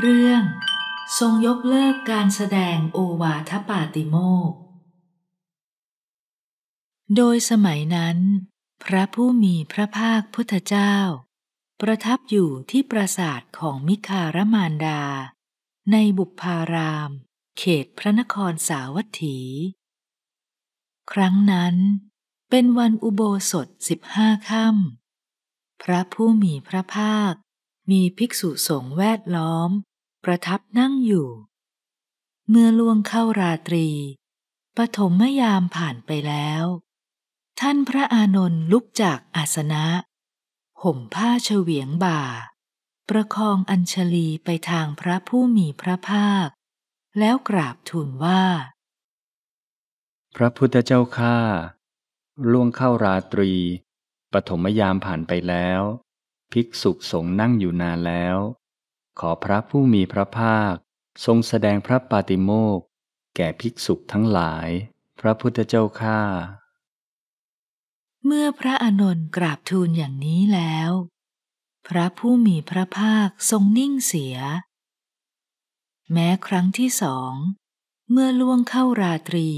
เรื่องทรงยกเลิกการแสดงโอวาทปาติโมก โดยสมัยนั้น พระผู้มีพระภาคพุทธเจ้า ประทับอยู่ที่ปราสาทของมิคารมานดา ในบุพาราม เขตพระนครสาวัตถี ครั้งนั้นเป็นวันอุโบสถสิบห้าค่ำ พระผู้มีพระภาคมีภิกษุสงฆ์แวดล้อม ประทับนั่งอยู่ เมื่อล่วงเข้าราตรีปฐมยามผ่านไปแล้ว ท่านพระอานนท์ลุกจากอาสนะ ห่มผ้าเฉวียงบ่า ประคองอัญชลีไปทางพระผู้มีพระภาค แล้วกราบทูลว่า พระพุทธเจ้าข้าล่วงเข้าราตรีปฐมยามผ่านไปแล้วภิกษุสงฆ์นั่งอยู่นานแล้ว ขอพระผู้มีพระภาค ทรงแสดงพระปาติโมกแก่ภิกษุทั้งหลาย พระพุทธเจ้าข้าเมื่อพระอานนท์กราบทูลอย่างนี้แล้ว พระผู้มีพระภาคทรงนิ่งเสีย แม้ครั้งที่สองเมื่อล่วงเข้าราตรี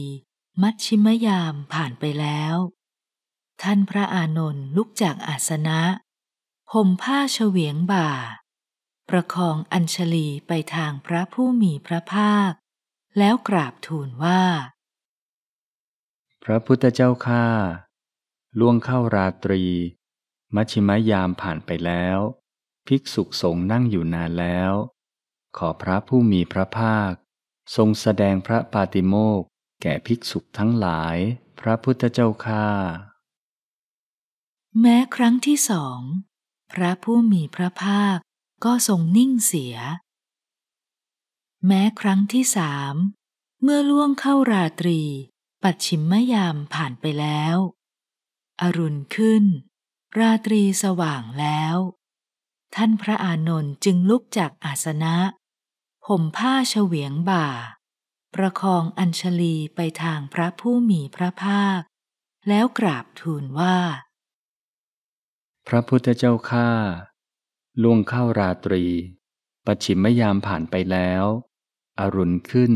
มัชชิมยามผ่านไปแล้ว ท่านพระอานนท์ลุกจากอาสนะห่มผ้าเฉวียงบ่า ประคองอัญชลีไปทางพระผู้มีพระภาค แล้วกราบทูลว่า พระพุทธเจ้าข้าล่วงเข้าราตรีมัชิมยามผ่านไปแล้ว ภิกษุสงฆ์นั่งอยู่นานแล้ว ขอพระผู้มีพระภาค ทรงแสดงพระปาติโมกแก่ภิกษุทั้งหลายพระพุทธเจ้าข้า แม้ครั้งที่สองพระผู้มีพระภาคก็ทรงนิ่งเสีย แม้ครั้งที่สาม เมื่อล่วงเข้าราตรีปัดชิมมยามผ่านไปแล้ว อรุณขึ้น ราตรีสว่างแล้ว ท่านพระอานนท์จึงลุกจากอาสนะห่มผ้าเฉวียงบ่า ประคองอัญชลีไปทางพระผู้มีพระภาค แล้วกราบทูลว่าพระพุทธเจ้าข้าล่วงเข้าราตรีปัจฉิมยามผ่านไปแล้วอรุณขึ้น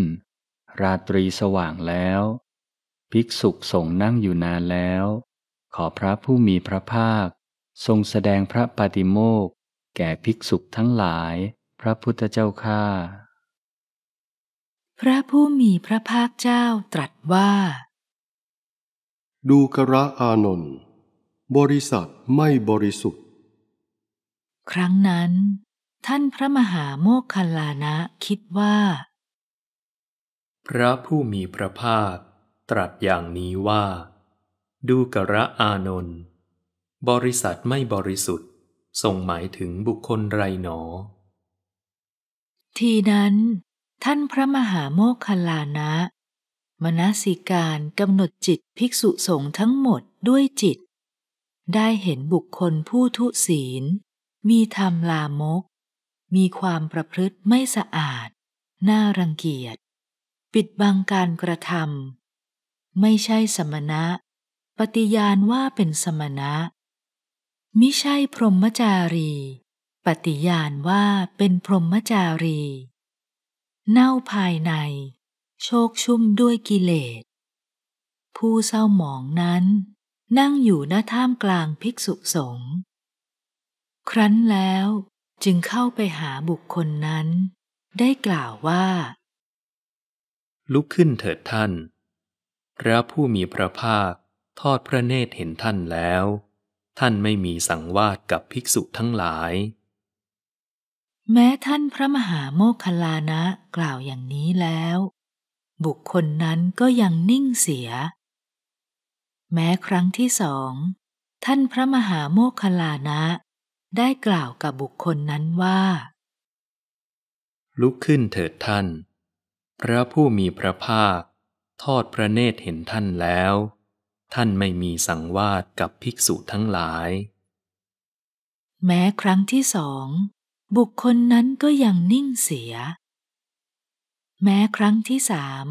ราตรีสว่างแล้ว ภิกษุสงนั่งอยู่นานแล้ว ขอพระผู้มีพระภาค ทรงแสดงพระปฏิโมกแก่ภิกษุทั้งหลายพระพุทธเจ้าข้าพระผู้มีพระภาคเจ้าตรัสว่า ดูกระอานนท์บริษัทไม่บริสุทธิ์ ครั้งนั้น ท่านพระมหาโมคคัลลานะคิดว่า พระผู้มีพระภาคตรัสอย่างนี้ว่า ดูกระอานนท์บริษัทไม่บริสุทธิ์ส่งหมายถึงบุคคลไรหนอทีนั้น ท่านพระมหาโมคคัลลานะมนสิการกำหนดจิตภิกษุสงฆ์ทั้งหมดด้วยจิตได้เห็นบุคคลผู้ทุศีล มีธรรมลามก มีความประพฤติไม่สะอาด น่ารังเกียจ ปิดบังการกระทำ ไม่ใช่สมณะ ปฏิญาณว่าเป็นสมณะ มิใช่พรหมจารี ปฏิญาณว่าเป็นพรหมจารี เน่าภายใน โชคชุ่มด้วยกิเลส ผู้เศร้าหมองนั้นนั่งอยู่หน้าท่ามกลางภิกษุสงฆ์ครั้นแล้วจึงเข้าไปหาบุคคลนั้น ได้กล่าวว่า ลุกขึ้นเถิดท่านพระผู้มีพระภาคทอดพระเนตรเห็นท่านแล้ว ท่านไม่มีสังวาสกับภิกษุทั้งหลาย แม้ท่านพระมหาโมคคลานะกล่าวอย่างนี้แล้ว บุคคลนั้นก็ยังนิ่งเสียแม้ครั้งที่สอง ท่านพระมหาโมคคลานะ ได้กล่าวกับบุคคลนั้นว่า ลุกขึ้นเถิดท่านพระผู้มีพระภาค ทอดพระเนตรเห็นท่านแล้ว ท่านไม่มีสังวาสกับภิกษุทั้งหลาย แม้ครั้งที่สอง บุคคลนั้นก็ยังนิ่งเสีย แม้ครั้งที่สาม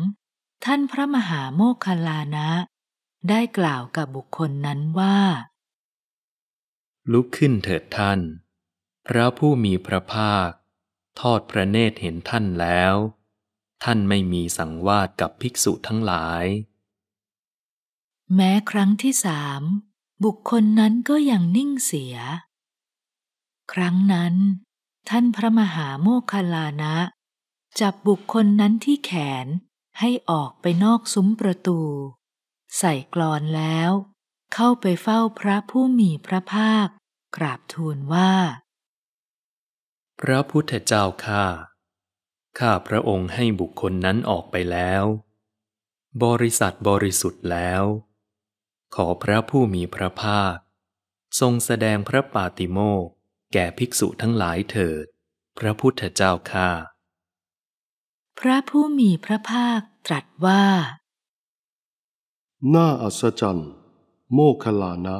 ท่านพระมหาโมคคลานะได้กล่าวกับบุคคลนั้นว่า ลุกขึ้นเถิดท่านพระผู้มีพระภาค ทอดพระเนตรเห็นท่านแล้ว ท่านไม่มีสังวาสกับภิกษุทั้งหลาย แม้ครั้งที่สามบุคคลนั้นก็ยังนิ่งเสีย ครั้งนั้น ท่านพระมหาโมคคลานะ จับบุคคลนั้นที่แขนให้ออกไปนอกซุ้มประตูใส่กรอนแล้ว เข้าไปเฝ้าพระผู้มีพระภาคกราบทูลว่า พระพุทธเจ้าข้าข้าพระองค์ให้บุคคลนั้นออกไปแล้ว บริษัทบริสุทธิ์แล้ว ขอพระผู้มีพระภาค ทรงแสดงพระปาติโมกแก่ภิกษุทั้งหลายเถิด พระพุทธเจ้าข้าพระผู้มีพระภาคตรัสว่าน่าอัศจรรย์ โมคลานะ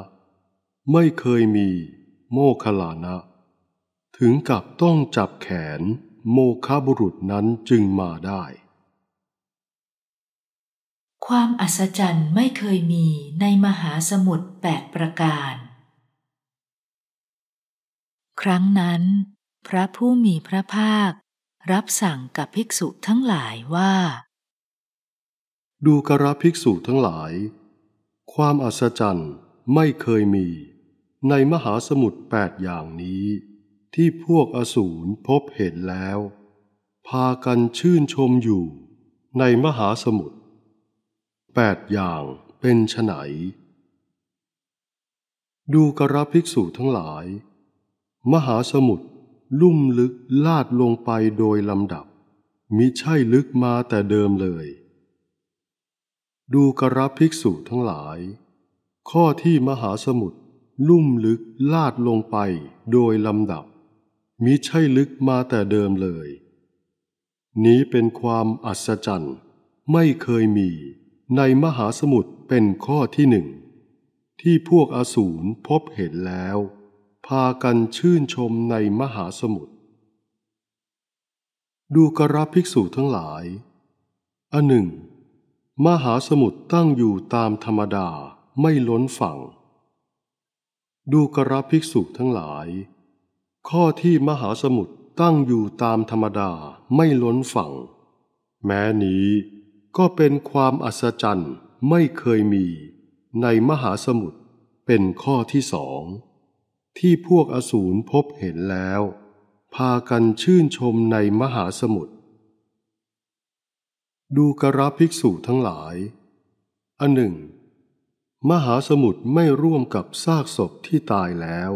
ไม่เคยมีโมคลานะถึงกับต้องจับแขนโมคบุรุษนั้นจึงมาได้ ความอัศจรรย์ไม่เคยมีในมหาสมุทรแปดประการ ครั้งนั้นพระผู้มีพระภาครับสั่งกับภิกษุทั้งหลายว่าดูกระภิกษุทั้งหลาย ความอัศจรรย์ไม่เคยมีในมหาสมุทรแปดอย่างนี้ ที่พวกอสูรพบเห็นแล้ว พากันชื่นชมอยู่ในมหาสมุทรแปดอย่างเป็นไนดูกระภิกษุทั้งหลาย มหาสมุทรลุ่มลึกลาดลงไปโดยลำดับมิใช่ลึกมาแต่เดิมเลยดูกระภิกษุทั้งหลาย ข้อที่มหาสมุทรลุ่มลึกลาดลงไปโดยลำดับ มิใช่ลึกมาแต่เดิมเลย นี้เป็นความอัศจรรย์ไม่เคยมีในมหาสมุทรเป็นข้อที่หนึ่งที่พวกอสูรพบเห็นแล้ว พากันชื่นชมในมหาสมุทรดูกระภิกษุทั้งหลายอันหนึ่งมหาสมุทรตั้งอยู่ตามธรรมดาไม่ล้นฝั่ง ดูกระภิกษุทั้งหลาย ข้อที่มหาสมุทรตั้งอยู่ตามธรรมดาไม่ล้นฝั่ง แม้นี้ก็เป็นความอัศจรรย์ไม่เคยมีในมหาสมุทรเป็นข้อที่สองที่พวกอสูรพบเห็นแล้ว พากันชื่นชมในมหาสมุทรดูกระภิกษุทั้งหลายอันหนึ่ง มหาสมุทรไม่ร่วมกับซากศพที่ตายแล้ว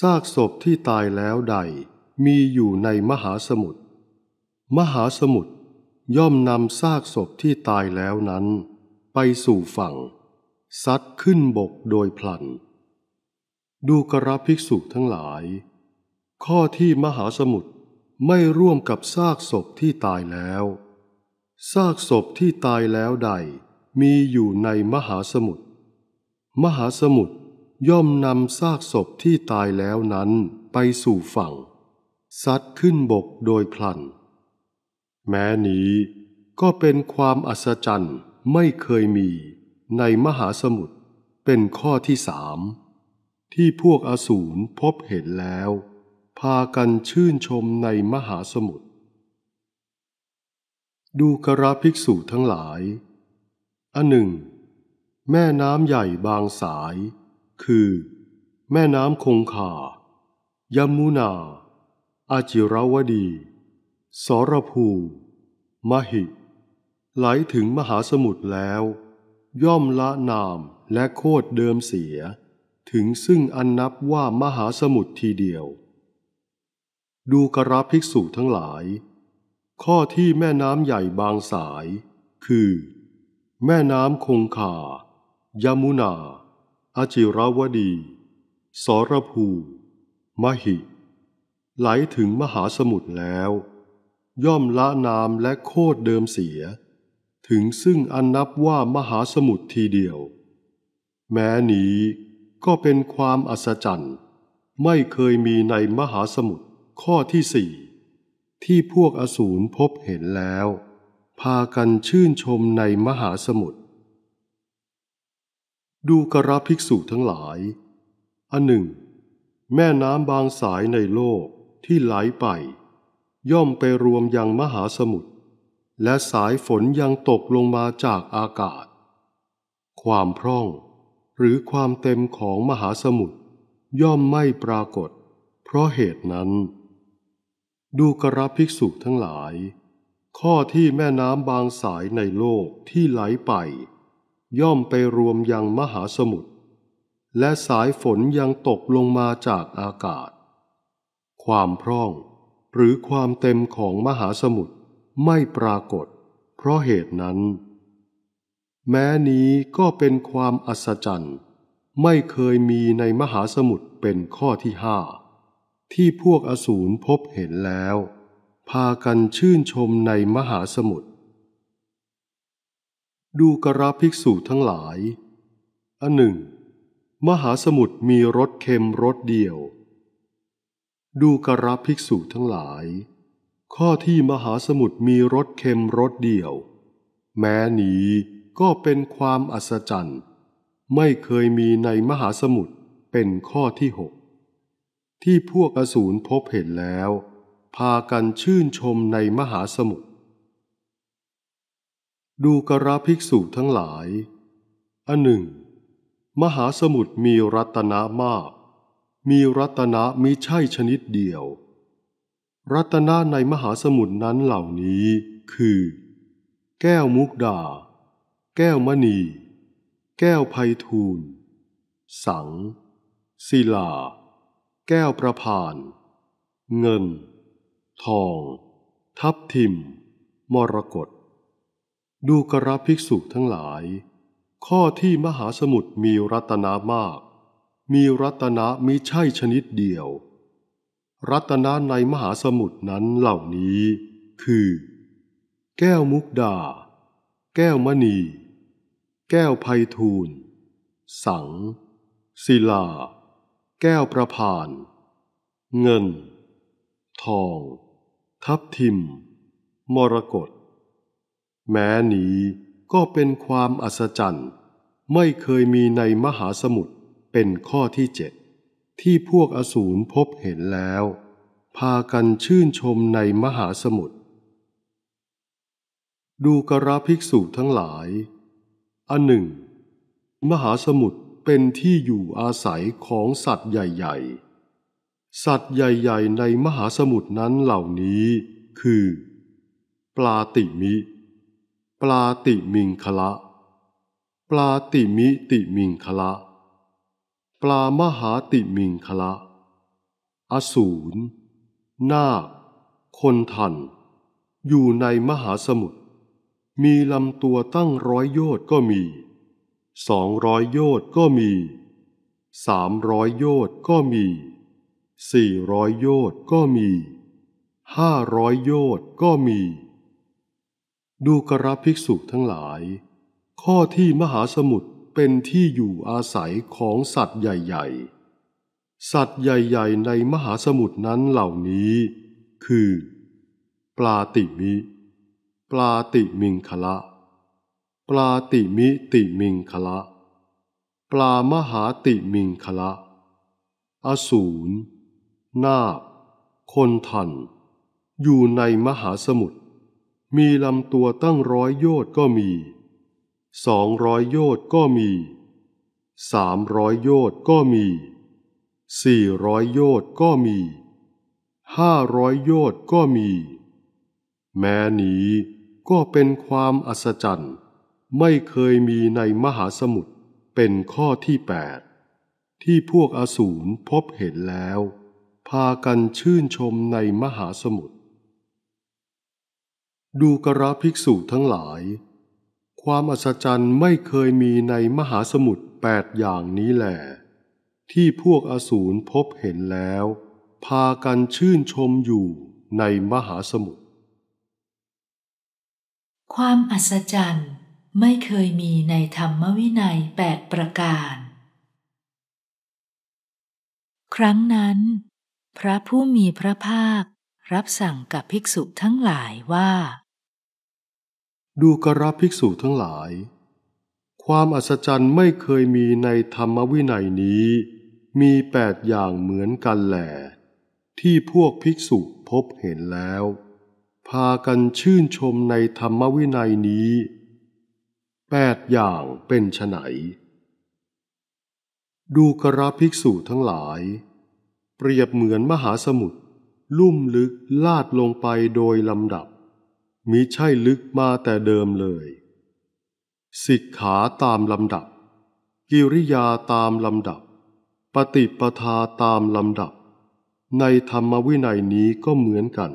ซากศพที่ตายแล้วใดมีอยู่ในมหาสมุทร มหาสมุทรย่อมนำซากศพที่ตายแล้วนั้น ไปสู่ฝั่งซัดขึ้นบกโดยพลัน ดูกระภิกษุทั้งหลาย ข้อที่มหาสมุทรไม่ร่วมกับซากศพที่ตายแล้วซากศพที่ตายแล้วใดมีอยู่ในมหาสมุทรมหาสมุทรย่อมนำซากศพที่ตายแล้วนั้นไปสู่ฝั่งซัดขึ้นบกโดยพลันแม้นี้ ก็เป็นความอัศจรรย์ไม่เคยมีในมหาสมุทรเป็นข้อที่สาม ที่พวกอสูรพบเห็นแล้ว พากันชื่นชมในมหาสมุทรดูกระภิกษุทั้งหลาย อันหนึ่ง แม่น้ำใหญ่บางสาย คือ แม่น้ำคงคา ยมุนา อาจิรวดี สรภู มหิไหลถึงมหาสมุทรแล้ว ย่อมละนามและโคดเดิมเสีย ถึงซึ่งอันนับว่ามหาสมุทรทีเดียว ดูกระภิกษุทั้งหลายข้อที่แม่น้ำใหญ่บางสายคือ แม่น้ำคงคายามุนาอาจิราวดี สรภู มหิไหลถึงมหาสมุทรแล้ว ย่อมละน้ำและโคดเดิมเสีย ถึงซึ่งอันนับว่ามหาสมุทรทีเดียว แม้นี้ก็เป็นความอัศจรรย์ ไม่เคยมีในมหาสมุทรข้อที่สี่ที่พวกอสูรพบเห็นแล้ว พากันชื่นชมในมหาสมุทรดูกระภิกษุทั้งหลาย อันหนึ่ง แม่น้ำบางสายในโลกที่ไหลไป ย่อมไปรวมยังมหาสมุทรและสายฝนยังตกลงมาจากอากาศ ความพร่องหรือความเต็มของมหาสมุทรย่อมไม่ปรากฏเพราะเหตุนั้นดูกระภิกษุทั้งหลาย ข้อที่แม่น้ำบางสายในโลกที่ไหลไป ย่อมไปรวมยังมหาสมุทรและสายฝนยังตกลงมาจากอากาศ ความพร่องหรือความเต็มของมหาสมุทรไม่ปรากฏเพราะเหตุนั้น แม้นี้ก็เป็นความอัศจรรย์ ไม่เคยมีในมหาสมุทรเป็นข้อที่ห้าที่พวกอสูรพบเห็นแล้ว พากันชื่นชมในมหาสมุทรดูกระภิกษุทั้งหลายอันหนึ่ง มหาสมุทรมีรสเค็มรสเดียว ดูกระภิกษุทั้งหลาย ข้อที่มหาสมุทรมีรสเค็มรสเดียว แม้นี้ก็เป็นความอัศจรรย์ ไม่เคยมีในมหาสมุทรเป็นข้อที่หกที่พวกอสูรพบเห็นแล้ว พากันชื่นชมในมหาสมุทรดูกระภิกษุทั้งหลายอันหนึ่ง มหาสมุทรมีรัตนะมาก มีรัตนะมิใช่ชนิดเดียว รัตนะในมหาสมุทรนั้นเหล่านี้คือ แก้วมุกดา แก้วมณี แก้วไพทูลสัง ศิลาแก้วประพาน เงิน ทอง ทับทิม มรกตดูกระภิกษุทั้งหลาย ข้อที่มหาสมุทรมีรัตนามาก มีรัตนะมิใช่ชนิดเดียว รัตนะในมหาสมุทรนั้นเหล่านี้ คือ แก้วมุกดา แก้วมณี แก้วไพฑูรย์สัง ศิลาแก้วประพาน เงิน ทอง ทับทิม มรกตแม้นี้ก็เป็นความอัศจรรย์ ไม่เคยมีในมหาสมุทรเป็นข้อที่เจ็ดที่พวกอสูรพบเห็นแล้ว พากันชื่นชมในมหาสมุทรดูกระภิกษุทั้งหลาย อันหนึ่ง มหาสมุทรเป็นที่อยู่อาศัยของสัตว์ใหญ่ ๆ สัตว์ใหญ่ ๆ ในมหาสมุทรนั้นเหล่านี้คือ ปลาติมิ ปลาติมิงคละ ปลาติมิติมิงคละ ปลามหาติมิงคละ อสูรนาคคนทัน อยู่ในมหาสมุทร มีลำตัวตั้งร้อยโยชน์ก็มีสองร้อยโยชน์ก็มีสามร้อยโยชน์ก็มีสี่ร้อยโยชน์ก็มีห้าร้อยโยชน์ก็มีดูกระภิกษุทั้งหลาย ข้อที่มหาสมุทรเป็นที่อยู่อาศัยของสัตว์ใหญ่ ๆ สัตว์ใหญ่ ๆ ในมหาสมุทรนั้นเหล่านี้ คือ ปลาติมิ ปลาติมิงคละปลาติมิติมิงคละ ปลามหาติมิงคละอสูรนาคคนทันอยู่ในมหาสมุทรมีลำตัวตั้งร้อยโยชน์ก็มี สองร้อยโยชน์ก็มีสามร้อยโยชน์ก็มี สี่ร้อยโยชน์ก็มี ห้าร้อยโยชน์ก็มี แม้นี้ก็เป็นความอัศจรรย์ไม่เคยมีในมหาสมุทรเป็นข้อที่แปดที่พวกอสูรพบเห็นแล้ว พากันชื่นชมในมหาสมุทรดูกระภิกษุทั้งหลาย ความอัศจรรย์ไม่เคยมีในมหาสมุทรแปดอย่างนี้แหละที่พวกอสูรพบเห็นแล้ว พากันชื่นชมอยู่ในมหาสมุทรความอัศจรรย์ไม่เคยมีในธรรมวินัยแปดประการ ครั้งนั้น พระผู้มีพระภาครับสั่งกับภิกษุทั้งหลายว่า ดูกระภิกษุทั้งหลาย ความอัศจรรย์ไม่เคยมีในธรรมวินัยนี้ มีแปดอย่างเหมือนกันแหลที่พวกภิกษุพบเห็นแล้ว พากันชื่นชมในธรรมวินัยนี้แปดอย่างเป็นฉไหนดูกระภิกษุทั้งหลาย เปรียบเหมือนมหาสมุทรลุ่มลึกลาดลงไปโดยลำดับมิใช่ลึกมาแต่เดิมเลยสิกขาตามลำดับ กิริยาตามลำดับ ปฏิปทาตามลำดับ ในธรรมวินัยนี้ก็เหมือนกัน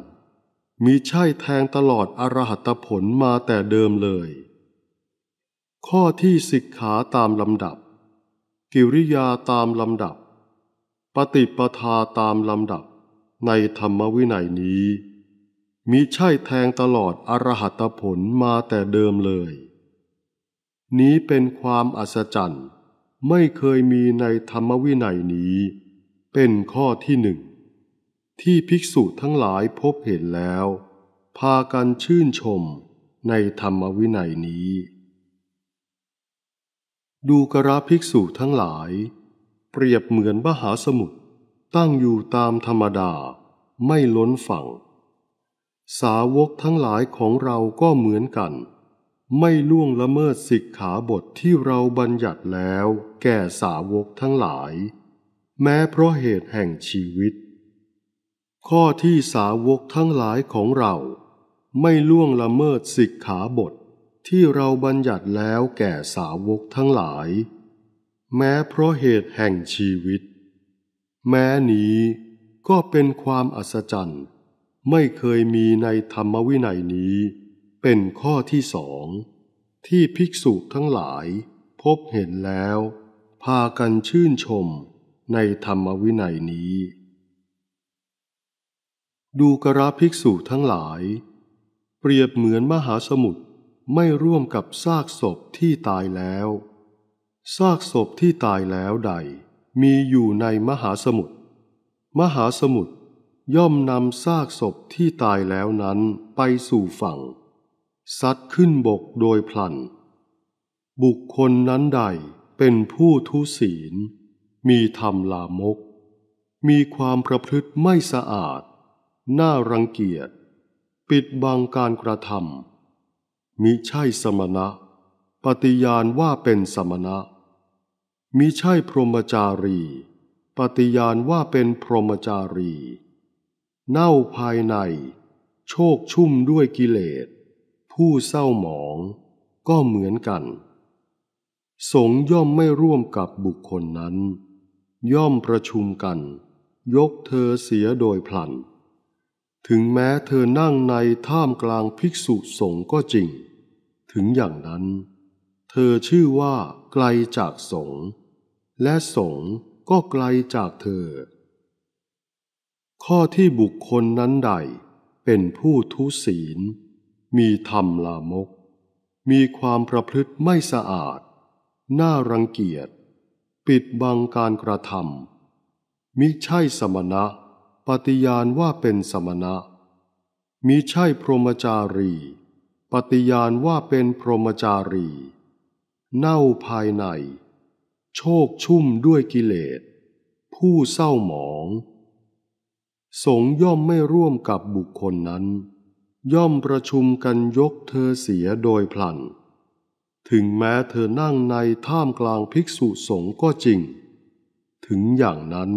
มิใช่แทงตลอดอรหัตผลมาแต่เดิมเลยข้อที่สิกขาตามลำดับกิริยาตามลำดับ ปฏิปทาตามลำดับในธรรมวินัยนี้มิใช่แทงตลอดอรหัตผลมาแต่เดิมเลย นี้เป็นความอัศจรรย์ไม่เคยมีในธรรมวินัยนี้ เป็นข้อที่หนึ่งที่ภิกษุทั้งหลายพบเห็นแล้ว พากันชื่นชมในธรรมวินัยนี้ดูกระภิกษุทั้งหลาย เปรียบเหมือนมหาสมุทรตั้งอยู่ตามธรรมดาไม่ล้นฝั่ง สาวกทั้งหลายของเราก็เหมือนกัน ไม่ล่วงละเมิดสิกขาบทที่เราบัญญัติแล้วแก่สาวกทั้งหลาย แม้เพราะเหตุแห่งชีวิต ข้อที่สาวกทั้งหลายของเรา ไม่ล่วงละเมิดสิกขาบทที่เราบัญญัติแล้วแก่สาวกทั้งหลาย แม้เพราะเหตุแห่งชีวิต แม้นี้ก็เป็นความอัศจรรย์ไม่เคยมีในธรรมวินัยนี้ เป็นข้อที่สอง ที่ภิกษุทั้งหลาย พบเห็นแล้ว พากันชื่นชมในธรรมวินัยนี้ ดูกระภิกษุทั้งหลาย เปรียบเหมือนมหาสมุทรไม่ร่วมกับซากศพที่ตายแล้ว ซากศพที่ตายแล้วใด มีอยู่ในมหาสมุทร มหาสมุทรย่อมนำซากศพที่ตายแล้วนั้นไปสู่ฝั่ง ซัดขึ้นบกโดยพลัน บุคคลนั้นใดเป็นผู้ทุศีล มีธรรมลามก มีความประพฤติไม่สะอาด น่ารังเกียจ ปิดบังการกระทำมิใช่สมณะ ปฏิญาณว่าเป็นสมณะมิใช่พรหมจารี ปฏิญาณว่าเป็นพรหมจารี เน่าภายใน โชคชุ่มด้วยกิเลส ผู้เศร้าหมอง ก็เหมือนกัน สงย่อมไม่ร่วมกับบุคคลนั้น ย่อมประชุมกัน ยกเธอเสียโดยพลัน ถึงแม้เธอนั่งในท่ามกลางภิกษุสงฆ์ก็จริงถึงอย่างนั้น เธอชื่อว่าไกลจากสงและสงก็ไกลจากเธอ ข้อที่บุคคลนั้นใด เป็นผู้ทุศีล มีธรรมลามก มีความประพฤติไม่สะอาด น่ารังเกียจ ปิดบังการกระทำมิใช่สมณะปฏิญาณว่าเป็นสมณะมิใช่พรหมจารีฏิญาณว่าเป็นพรหมจารี เน่าภายใน โชคชุ่มด้วยกิเลส ผู้เศร้าหมอง สงย่อมไม่ร่วมกับบุคคลนั้น ย่อมประชุมกันยกเธอเสียโดยพลัน ถึงแม้เธอนั่งในท่ามกลางภิกษุสงฆ์ก็จริง ถึงอย่างนั้น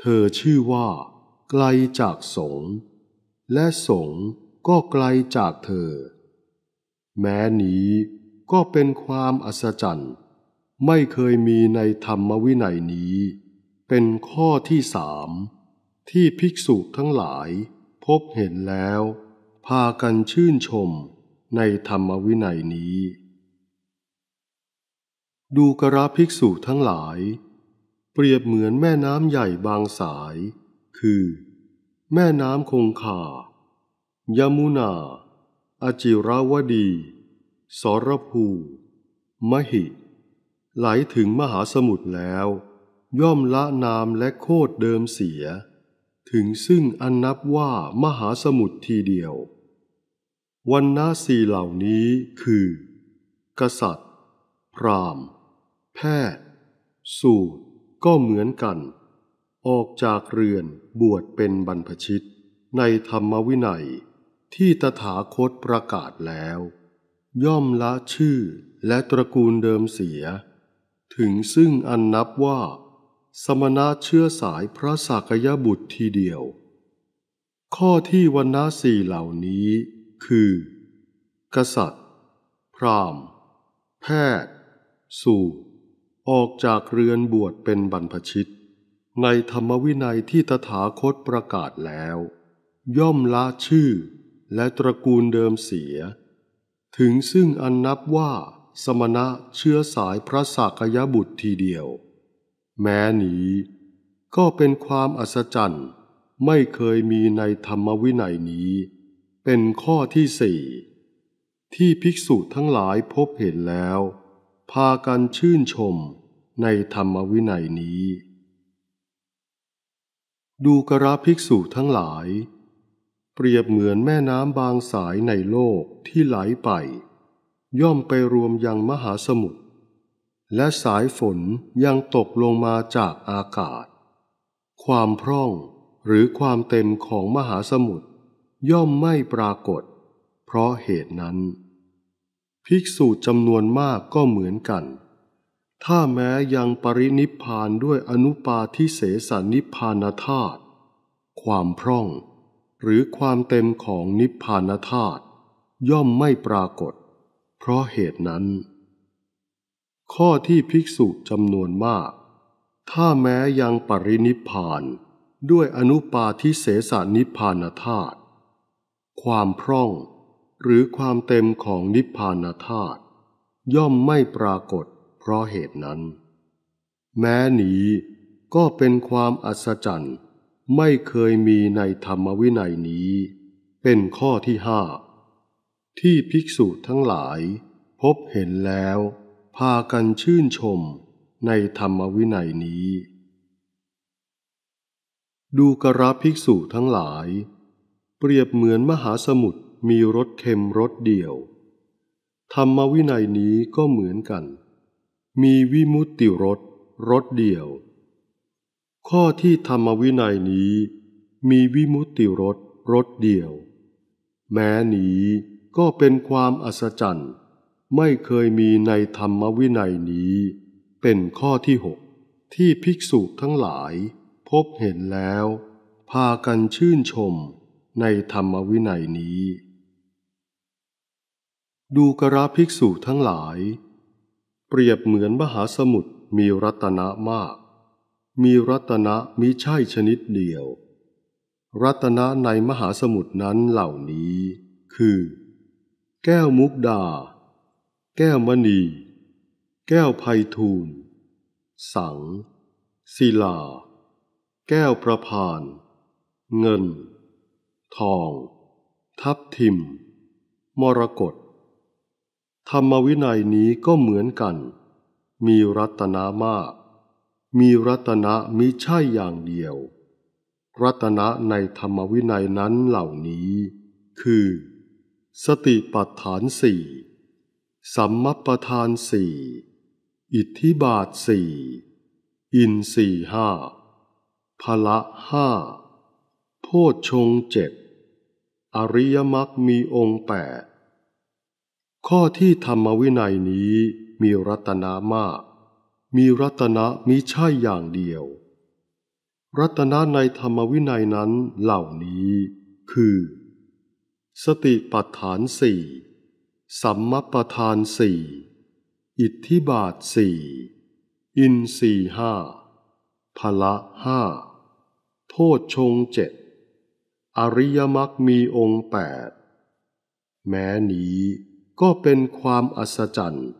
เธอชื่อว่า ไกลจากสงฆ์ และสงฆ์ก็ไกลจากเธอแม้นี้ก็เป็นความอัศจรรย์ไม่เคยมีในธรรมวินัยนี้ เป็นข้อที่สาม ที่ภิกษุทั้งหลาย พบเห็นแล้ว พากันชื่นชมในธรรมวินัยนี้ ดูกระภิกษุทั้งหลาย เปรียบเหมือนแม่น้ำใหญ่บางสาย คือ แม่น้ำคงคายมุนาอจิราวดี สรภูมหิ ไหลถึงมหาสมุทรแล้ว ย่อมละนามและโคดเดิมเสีย ถึงซึ่งอันนับว่ามหาสมุทรทีเดียว วันนาสีเหล่านี้คือ กษัตริย์ พรามแพทย์สูตรก็เหมือนกัน ออกจากเรือนบวชเป็นบรรพชิตในธรรมวินัยที่ตถาคตประกาศแล้ว ย่อมละชื่อและตระกูลเดิมเสีย ถึงซึ่งอันนับว่า สมณะเชื่อสายพระสักยบุตรทีเดียว ข้อที่วันนาสี่เหล่านี้คือ กษัตริย์ พราหมณ์ แพทย์สู่ ออกจากเรือนบวชเป็นบรรพชิต ในธรรมวินัยที่ตถาคตประกาศแล้ว ย่อมละชื่อและตระกูลเดิมเสีย ถึงซึ่งอันนับว่า สมณะเชื้อสายพระสากยบุตรทีเดียว แม้นี้ก็เป็นความอัศจรรย์ไม่เคยมีในธรรมวินัยนี้ เป็นข้อที่สี่ ที่ภิกษุทั้งหลายพบเห็นแล้ว พากันชื่นชมในธรรมวินัยนี้ ดูกระภิกษุทั้งหลายเปรียบเหมือนแม่น้ำบางสายในโลกที่ไหลไป ย่อมไปรวมยังมหาสมุทรและสายฝนยังตกลงมาจากอากาศ ความพร่องหรือความเต็มของมหาสมุทรย่อมไม่ปรากฏ เพราะเหตุนั้น ภิกษุจำนวนมากก็เหมือนกัน ถ้าแม้ยังปรินิพพานด้วยอนุปาทิเสสนิพานธาตุความพร่องหรือความเต็มของนิพพานธาตุย่อมไม่ปรากฏ เพราะเหตุนั้น ข้อที่ภิกษุจำนวนมาก ถ้าแม้ยังปรินิพพานด้วยอนุปาทิเสสนิพพานธาตุความพร่องหรือความเต็มของนิพพานธาตุย่อมไม่ปรากฏ เพราะเหตุนั้น แม้นี้ก็เป็นความอัศจรรย์ไม่เคยมีในธรรมวินัยนี้ เป็นข้อที่ห้า ที่ภิกษุทั้งหลาย พบเห็นแล้ว พากันชื่นชมในธรรมวินัยนี้ ดูกระภิกษุทั้งหลาย เปรียบเหมือนมหาสมุทรมีรสเค็มรสเดียว ธรรมวินัยนี้ก็เหมือนกัน มีวิมุตติรสรสเดียวข้อที่ธรรมวินัยนี้มีวิมุตติรสรสเดียว แม้นี้ก็เป็นความอัศจรรย์ไม่เคยมีในธรรมวินัยนี้ เป็นข้อที่หกที่ภิกษุทั้งหลาย พบเห็นแล้วพากันชื่นชมในธรรมวินัยนี้ ดูกระภิกษุทั้งหลาย เปรียบเหมือนมหาสมุทรมีรัตนะมากมีรัตนะมิใช่ชนิดเดียว รัตนะในมหาสมุทรนั้นเหล่านี้คือ แก้วมุกดา แก้วมณี แก้วไพทูลสัง ศิลา แก้วประพาน เงิน ทอง ทับทิม มรกตธรรมวินัยนี้ก็เหมือนกัน มีรัตนามากมีรัตนะมิใช่อย่างเดียว รัตนะในธรรมวินัยนั้นเหล่านี้ คือ สติปัฏฐานสี่สัมมปทานสี่อิทธิบาทสี่อินสี่ห้าพละห้าโพชฌงเจ็ดอริยมรรคมีองค์แปดข้อที่ธรรมวินัยนี้มีรัตนามากมีรัตนะมิใช่อย่างเดียว รัตนะในธรรมวินัยนั้นเหล่านี้คือ สติปัฏฐานสี่สัมมปทานสี่อิทธิบาทสี่อินสี่ห้าพละห้าโพชฌงเจ็ดอริยมรรคมีองค์แปดแม้นี้ก็เป็นความอัศจรรย์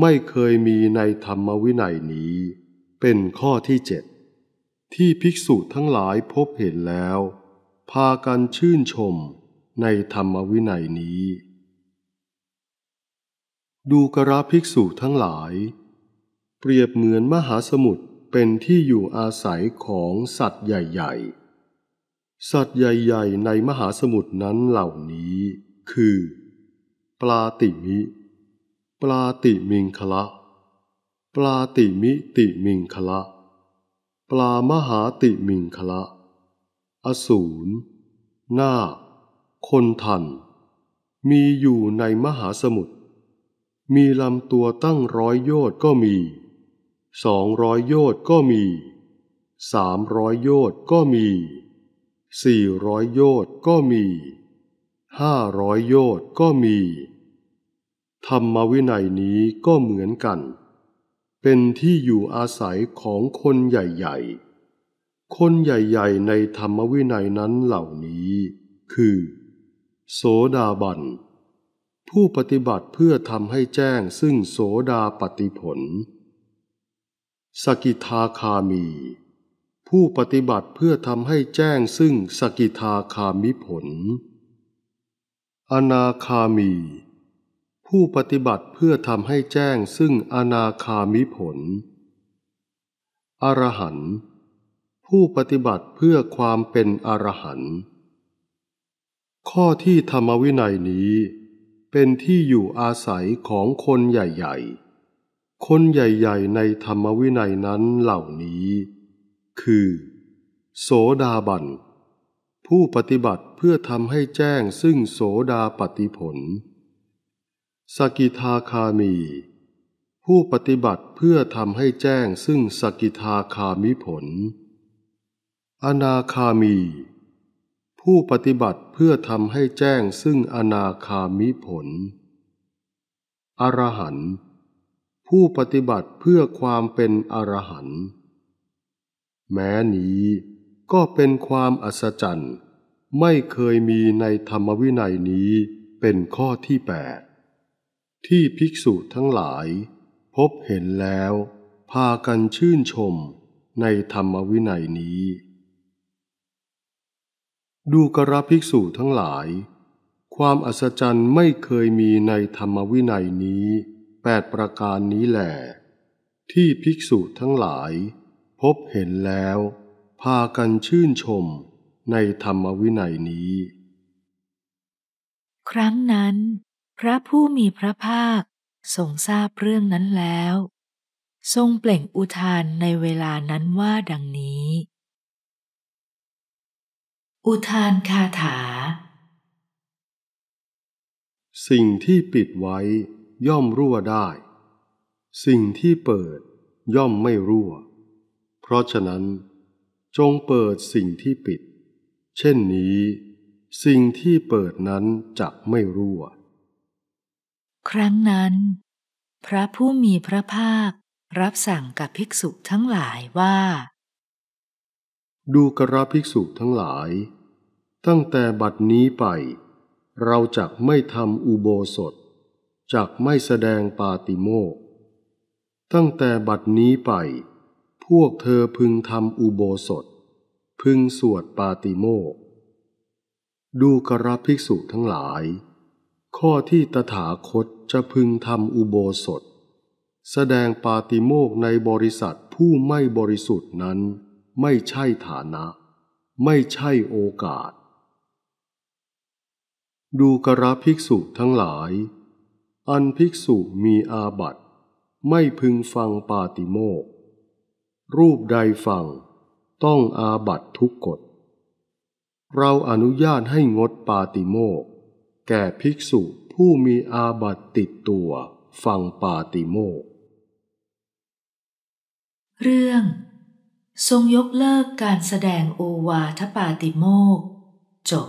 ไม่เคยมีในธรรมวินัยนี้เป็นข้อที่เจ็ดที่ภิกษุทั้งหลายพบเห็นแล้ว พากันชื่นชมในธรรมวินัยนี้ ดูกระภิกษุทั้งหลาย เปรียบเหมือนมหาสมุทรเป็นที่อยู่อาศัยของสัตว์ใหญ่ ๆ สัตว์ใหญ่ ๆ ในมหาสมุทรนั้นเหล่านี้ คือ ปลาติมิปลาติมิงคละ ปลาติมิติมิงคละ ปลามหาติมิงคละอสูรนาคนทันมีอยู่ในมหาสมุทร มีลำตัวตั้งร้อยโยอด์ก็มี สองร้อยโยอด์ก็มี สามร้อยโยอด์ก็มี สี่ร้อยโยอด์ก็มี ห้าร้อยโยอด์ก็มีธรรมวินัยนี้ก็เหมือนกัน เป็นที่อยู่อาศัยของคนใหญ่ๆ คนใหญ่ๆ ในธรรมวินัยนั้นเหล่านี้ คือ โสดาบันผู้ปฏิบัติเพื่อทำให้แจ้งซึ่งโสดาปฏิผล สกิทาคามี ผู้ปฏิบัติเพื่อทำให้แจ้งซึ่งสกิทาคามิผล อนาคามีผู้ปฏิบัติเพื่อทำให้แจ้งซึ่งอนาคามิผล อรหันต์ผู้ปฏิบัติเพื่อความเป็นอรหันต์ ข้อที่ธรรมวินัยนี้เป็นที่อยู่อาศัยของคนใหญ่ ๆ คนใหญ่ ๆ ในธรรมวินัยนั้นเหล่านี้ คือ โสดาบันผู้ปฏิบัติเพื่อทำให้แจ้งซึ่งโสดาปฏิผลสกิทาคามี ผู้ปฏิบัติเพื่อทำให้แจ้งซึ่งสกิทาคามิผล อนาคามี ผู้ปฏิบัติเพื่อทำให้แจ้งซึ่งอนาคามิผล อรหันผู้ปฏิบัติเพื่อความเป็นอรหันแม้นี้ก็เป็นความอัศจรรย์ไม่เคยมีในธรรมวินัยนี้เป็นข้อที่แปดที่ภิกษุทั้งหลายพบเห็นแล้ว พากันชื่นชมในธรรมวินัยนี้ ดูกระภิกษุทั้งหลาย ความอัศจรรย์ไม่เคยมีในธรรมวินัยนี้แปดประการนี้แหละที่ภิกษุทั้งหลาย พบเห็นแล้ว พากันชื่นชมในธรรมวินัยนี้ ครั้งนั้นพระผู้มีพระภาคทรงทราบเรื่องนั้นแล้ว ทรงเปล่งอุทานในเวลานั้นว่าดังนี้ อุทานคาถา สิ่งที่ปิดไว้ย่อมรั่วได้ สิ่งที่เปิดย่อมไม่รั่ว เพราะฉะนั้น จงเปิดสิ่งที่ปิด เช่นนี้ สิ่งที่เปิดนั้นจะไม่รั่วครั้งนั้น พระผู้มีพระภาครับสั่งกับภิกษุทั้งหลายว่า ดูกระภิกษุทั้งหลาย ตั้งแต่บัดนี้ไป เราจะไม่ทำอุโบสถจากไม่แสดงปาติโมกตั้งแต่บัดนี้ไป พวกเธอพึงทำอุโบสถ พึงสวดปาติโมกดูกระภิกษุทั้งหลาย ข้อที่ตถาคตจะพึงทำอุโบสถ แสดงปาติโมกในบริษัทผู้ไม่บริสุทธิ์นั้นไม่ใช่ฐานะ ไม่ใช่โอกาส ดูกระภิกษุทั้งหลาย อันภิกษุมีอาบัตไม่พึงฟังปาติโมกรูปใดฟังต้องอาบัตทุกกฎเราอนุญาตให้งดปาติโมกแก่ภิกษุผู้มีอาบัตติดตัว ฟังปาติโมกเรื่อง ทรงยกเลิกการแสดงโอวาทปาติโมกจบ